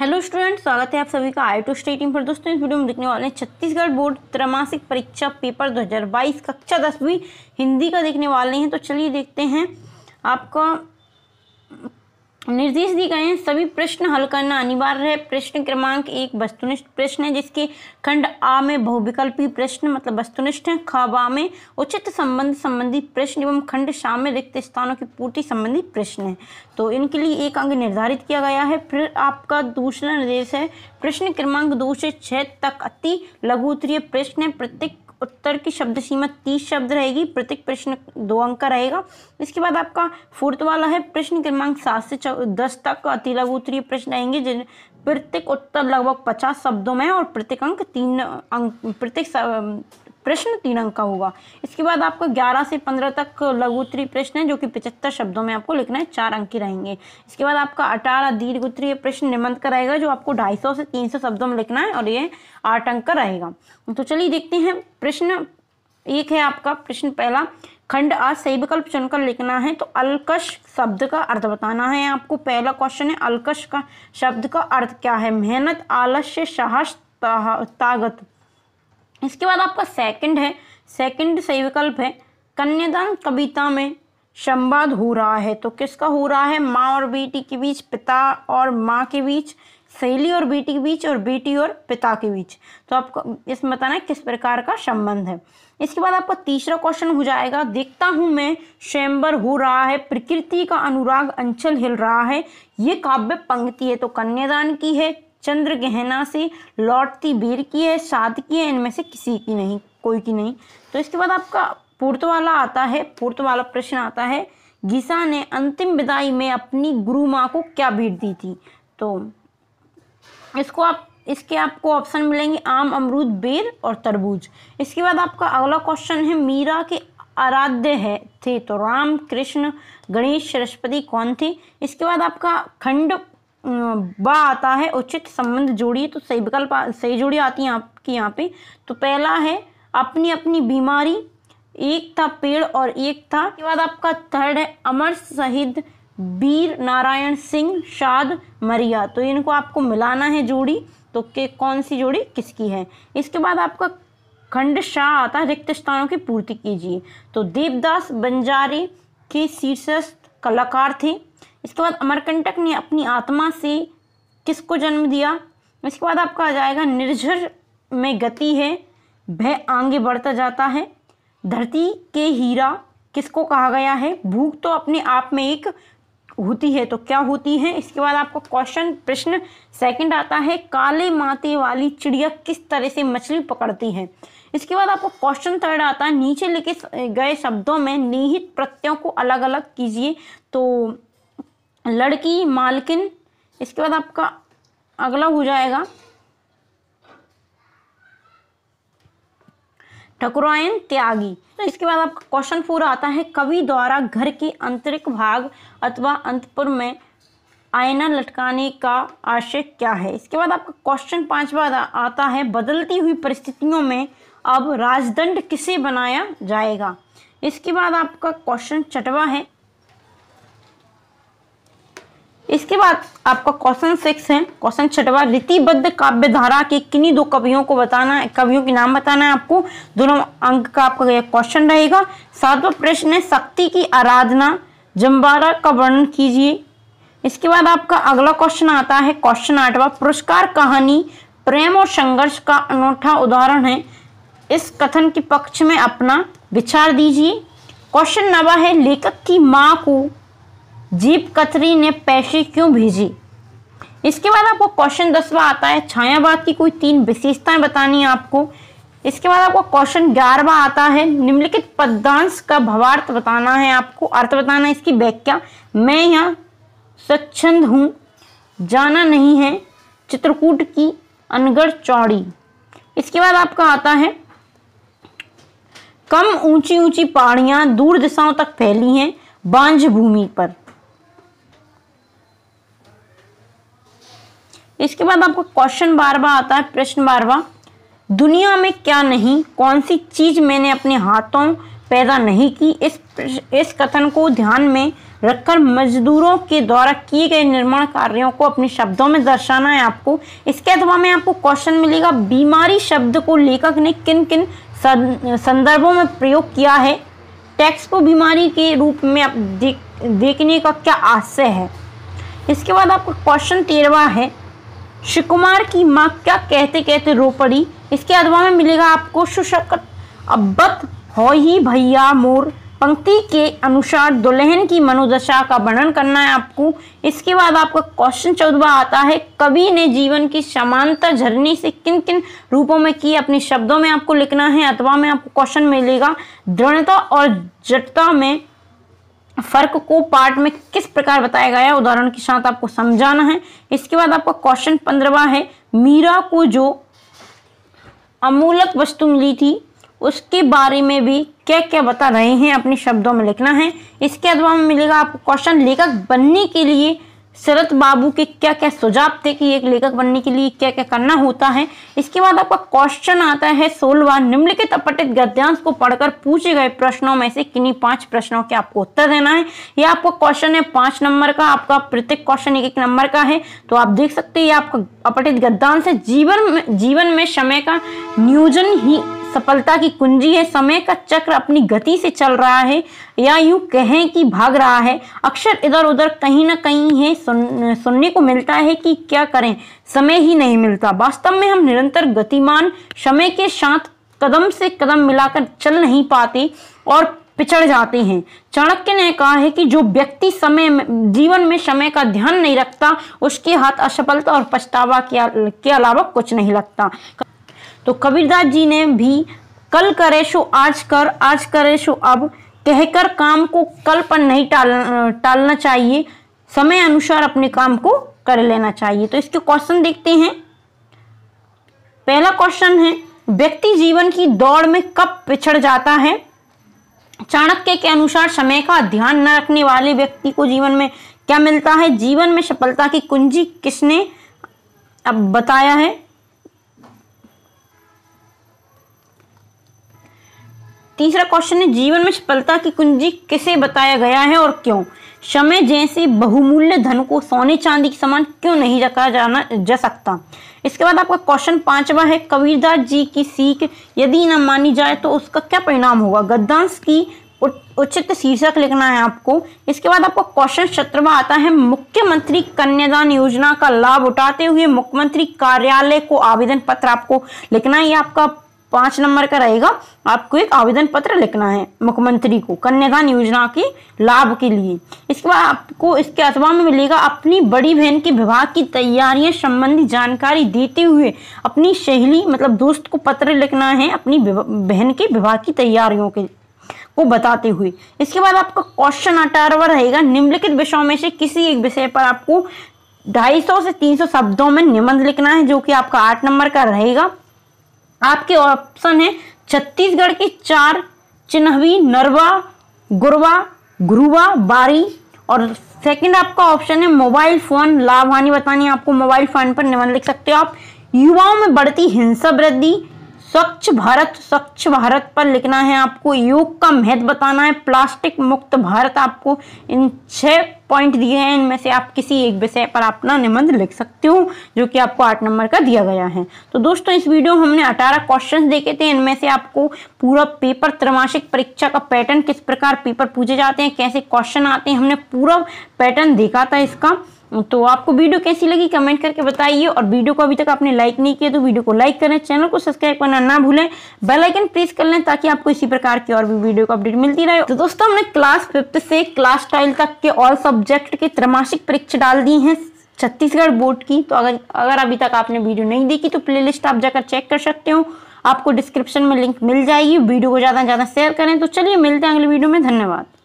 hello student स्वागत है आप सभी का आई टू स्टेट पर दोस्तों इस वीडियो में देखने वाले हैं छत्तीसगढ़ बोर्ड त्रैमासिक परीक्षा पेपर 2022 कक्षा दसवीं हिंदी का देखने वाले हैं तो चलिए देखते हैं आपका निर्देश दिए गए हैं सभी प्रश्न हल करना अनिवार्य है प्रश्न क्रमांक एक वस्तुनिष्ठ प्रश्न है जिसके खंड आ में बहुविकल्पी प्रश्न मतलब वस्तुनिष्ठ है ख बा में उचित संबंध संबंधी प्रश्न एवं खंड शाम में रिक्त स्थानों की पूर्ति संबंधी प्रश्न है तो इनके लिए एक अंग निर्धारित किया गया है फिर आपका दूसरा निर्देश है प्रश्न क्रमांक दो से छः तक अति लघु उत्तरीय प्रश्न है प्रत्येक उत्तर की शब्द सीमा तीस शब्द रहेगी प्रत्येक प्रश्न दो अंक का रहेगा इसके बाद आपका फोर्थ वाला है प्रश्न क्रमांक सात से दस तक अति लघु उत्तरीय प्रश्न आएंगे जिन प्रत्येक उत्तर लगभग पचास शब्दों में और प्रत्येक अंक तीन अंक प्रत्येक प्रश्न तीन अंक का होगा इसके बाद आपको 11 से 15 तक लघु उत्तरीय प्रश्न है जो कि 75 शब्दों में आपको लिखना है चार अंक के रहेंगे इसके बाद आपका 18 दीर्घ उत्तरीय प्रश्न निबंध का रहेगा जो आपको 250 से 300 शब्दों में लिखना है और ये आठ अंक का रहेगा तो चलिए देखते हैं प्रश्न एक है आपका प्रश्न पहला खंड आज सही विकल्प चुनकर लिखना है तो अलकश शब्द का अर्थ बताना है आपको पहला क्वेश्चन है अलकश का शब्द का अर्थ क्या है मेहनत आलस्य साहस ताकत इसके बाद आपका सेकंड है सेकंड सही विकल्प है कन्यादान कविता में संवाद हो रहा है तो किसका हो रहा है माँ और बेटी के बीच पिता और माँ के बीच सहेली और बेटी के बीच और बेटी और पिता के बीच तो आपको इसमें बताना है किस प्रकार का संबंध है इसके बाद आपका तीसरा क्वेश्चन हो जाएगा देखता हूँ मैं स्वयंबर हो रहा है प्रकृति का अनुराग अंचल हिल रहा है ये काव्य पंक्ति है तो कन्यादान की है चंद्र गहना से लौटती वीर की है साध की है इनमें से किसी की नहीं कोई की नहीं तो इसके बाद आपका पूर्त वाला आता है पूर्त वाला प्रश्न आता है गीसा ने अंतिम विदाई में अपनी गुरु माँ को क्या भेंट दी थी तो इसको आप इसके आपको ऑप्शन मिलेंगे आम अमरूद बेर और तरबूज इसके बाद आपका अगला क्वेश्चन है मीरा के आराध्य है थे तो राम कृष्ण गणेश सरस्वती कौन थे इसके बाद आपका खंड बा आता है उचित संबंध जोड़िए तो सही विकल्प सही जोड़ी आती है आपकी यहाँ पे तो पहला है अपनी अपनी बीमारी एक था पेड़ और एक था के बाद आपका थर्ड है अमर शहीद वीर नारायण सिंह शाद मरिया तो इनको आपको मिलाना है जोड़ी तो के कौन सी जोड़ी किसकी है इसके बाद आपका खंड शाह आता है रिक्त स्थानों की पूर्ति कीजिए तो देवदास बंजारे के शीर्षस्थ कलाकार थे इसके बाद अमरकंटक ने अपनी आत्मा से किसको जन्म दिया इसके बाद आपका आ जाएगा निर्झर में गति है भय आगे बढ़ता जाता है धरती के हीरा किसको कहा गया है भूख तो अपने आप में एक होती है तो क्या होती है इसके बाद आपको क्वेश्चन प्रश्न सेकंड आता है काले माते वाली चिड़िया किस तरह से मछली पकड़ती है इसके बाद आपको क्वेश्चन थर्ड आता है नीचे लिखे गए शब्दों में निहित प्रत्ययों को अलग अलग कीजिए तो लड़की मालकिन इसके बाद आपका अगला हो जाएगा ठकुरायन त्यागी तो इसके बाद आपका क्वेश्चन पूरा आता है कवि द्वारा घर के आंतरिक भाग अथवा अंतपुर में आयना लटकाने का आशय क्या है इसके बाद आपका क्वेश्चन पांचवा आता है बदलती हुई परिस्थितियों में अब राजदंड किसे बनाया जाएगा इसके बाद आपका क्वेश्चन छठवा है इसके बाद आपका क्वेश्चन सिक्स है क्वेश्चन छठवा रीतिबद्ध काव्य धारा के किन्हीं दो कवियों को बताना है कवियों के नाम बताना है आपको दोनों अंक का आपका क्वेश्चन रहेगा सातवां प्रश्न है शक्ति की आराधना जम्बारा का वर्णन कीजिए इसके बाद आपका अगला क्वेश्चन आता है क्वेश्चन आठवा पुरस्कार कहानी प्रेम और संघर्ष का अनूठा उदाहरण है इस कथन के पक्ष में अपना विचार दीजिए क्वेश्चन नवा है लेखक की माँ को जीप कतरी ने पैसे क्यों भेजी इसके बाद आपको क्वेश्चन दसवा आता है छायावाद की कोई तीन विशेषताएं बतानी है आपको इसके बाद आपको क्वेश्चन ग्यारहवा आता है निम्नलिखित पदांश का भावार्थ बताना है आपको अर्थ बताना है इसकी व्याख्या मैं यहाँ स्वच्छंद हूँ जाना नहीं है चित्रकूट की अनगढ़ चौड़ी इसके बाद आपका आता है कम ऊंची ऊंची पहाड़ियाँ दूर दिशाओं तक फैली हैं बांझ भूमि पर इसके बाद आपका क्वेश्चन बारवा आता है प्रश्न बारवा दुनिया में क्या नहीं कौन सी चीज़ मैंने अपने हाथों पैदा नहीं की इस इस कथन को ध्यान में रखकर मजदूरों के द्वारा किए गए निर्माण कार्यों को अपने शब्दों में दर्शाना है आपको इसके अथवा में आपको क्वेश्चन मिलेगा बीमारी शब्द को लेखक ने किन किन संदर्भों में प्रयोग किया है टैक्स को बीमारी के रूप में आप देख देखने का क्या आशय है इसके बाद आपका क्वेश्चन तेरवा है शिवकुमार की माँ क्या कहते कहते रो पड़ी इसके अदवा में मिलेगा आपको सुशक्त अब्बत हो ही भैया मोर पंक्ति के अनुसार दुल्हन की मनोदशा का वर्णन करना है आपको इसके बाद आपका क्वेश्चन चौदवा आता है कवि ने जीवन की समानता झरने से किन किन रूपों में की अपने शब्दों में आपको लिखना है अथवा में आपको क्वेश्चन मिलेगा दृढ़ता और जटता में फर्क को पार्ट में किस प्रकार बताया गया है उदाहरण के साथ आपको समझाना है इसके बाद आपका क्वेश्चन पंद्रवा है मीरा को जो अमूलक वस्तु मिली थी उसके बारे में भी क्या क्या बता रहे हैं अपने शब्दों में लिखना है इसके अलावा मिलेगा आपको क्वेश्चन लेखक बनने के लिए शरद बाबू के क्या क्या सुझाव थे कि एक लेखक बनने के लिए क्या क्या करना होता है इसके बाद आपका क्वेश्चन आता है सोलवा निम्नलिखित अपटित गद्यांश को पढ़कर पूछे गए प्रश्नों में से किन्हीं पांच प्रश्नों के आपको उत्तर देना है यह आपका क्वेश्चन है पांच नंबर का आपका प्रत्येक क्वेश्चन एक एक नंबर का है तो आप देख सकते हैं ये आपका अपटित गद्यांश है जीवन में जीवन में समय का नियोजन ही सफलता की कुंजी है समय का चक्र अपनी गति से चल रहा है या यूं कहें कि भाग रहा है अक्सर इधर उधर कहीं ना कहीं है सुन, सुनने को मिलता है कि क्या करें समय ही नहीं मिलता वास्तव में हम निरंतर गतिमान समय के साथ कदम से कदम मिलाकर चल नहीं पाते और पिछड़ जाते हैं चाणक्य ने कहा है कि जो व्यक्ति समय में जीवन में समय का ध्यान नहीं रखता उसके हाथ असफलता और पछतावा के अलावा कुछ नहीं लगता तो कबीरदास जी ने भी कल करे सो आज कर आज करे सो अब कहकर काम को कल पर नहीं टाल टालना चाहिए समय अनुसार अपने काम को कर लेना चाहिए तो इसके क्वेश्चन देखते हैं पहला क्वेश्चन है व्यक्ति जीवन की दौड़ में कब पिछड़ जाता है चाणक्य के अनुसार समय का ध्यान न रखने वाले व्यक्ति को जीवन में क्या मिलता है जीवन में सफलता की कुंजी किसने अब बताया है तीसरा क्वेश्चन है जीवन में सफलता की कुंजी किसे बताया गया है और क्यों समय जैसे बहुमूल्य धन को सोने चांदी के समान क्यों नहीं रखा जाना जा सकता इसके बाद आपका क्वेश्चन पांचवा है कबीरदास जी की सीख यदि न मानी जाए तो उसका क्या परिणाम होगा गद्दांश की उचित शीर्षक लिखना है आपको इसके बाद आपको क्वेश्चन सत्रवा आता है मुख्यमंत्री कन्यादान योजना का लाभ उठाते हुए मुख्यमंत्री कार्यालय को आवेदन पत्र आपको लिखना है आपका पांच नंबर का रहेगा आपको एक आवेदन पत्र लिखना है मुख्यमंत्री को कन्यादान योजना के लाभ के लिए इसके बाद आपको इसके अथवा में मिलेगा अपनी बड़ी बहन के विवाह की तैयारियां संबंधी जानकारी देते हुए अपनी सहेली मतलब दोस्त को पत्र लिखना है अपनी बहन के विवाह की तैयारियों के को बताते हुए इसके बाद आपका क्वेश्चन अठारहवा रहेगा निम्नलिखित विषयों में से किसी एक विषय पर आपको ढाई से तीन शब्दों में निबंध लिखना है जो कि आपका आठ नंबर का रहेगा आपके ऑप्शन है छत्तीसगढ़ के चार चिन्हवी नरवा गुरवा गुरुवा बारी और सेकंड आपका ऑप्शन है मोबाइल फोन लाभ हानि बतानी आपको मोबाइल फोन पर निबंध लिख सकते हो आप युवाओं में बढ़ती हिंसा वृद्धि स्वच्छ भारत स्वच्छ भारत पर लिखना है आपको योग का महत्व बताना है प्लास्टिक मुक्त भारत आपको इन छह पॉइंट दिए हैं इनमें से आप किसी एक विषय पर अपना निबंध लिख सकते हो जो कि आपको आठ नंबर का दिया गया है तो दोस्तों इस वीडियो में हमने अठारह क्वेश्चंस देखे थे इनमें से आपको पूरा पेपर त्रमाशिक परीक्षा का पैटर्न किस प्रकार पेपर पूछे जाते हैं कैसे क्वेश्चन आते हैं हमने पूरा पैटर्न देखा था इसका तो आपको वीडियो कैसी लगी कमेंट करके बताइए और वीडियो को अभी तक आपने लाइक नहीं किया तो वीडियो को लाइक करें चैनल को सब्सक्राइब करना ना भूलें बेल आइकन प्रेस कर लें ताकि आपको इसी प्रकार की और भी वीडियो को अपडेट मिलती रहे तो दोस्तों हमने क्लास फिफ्थ से क्लास ट्वेल्व तक के ऑल सब्जेक्ट के त्रमासिक परीक्षा डाल दी है छत्तीसगढ़ बोर्ड की तो अगर अगर अभी तक आपने वीडियो नहीं देखी तो लिस्ट आप जाकर चेक कर सकते हो आपको डिस्क्रिप्शन में लिंक मिल जाएगी वीडियो को ज़्यादा से ज़्यादा शेयर करें तो चलिए मिलते हैं अगले वीडियो में धन्यवाद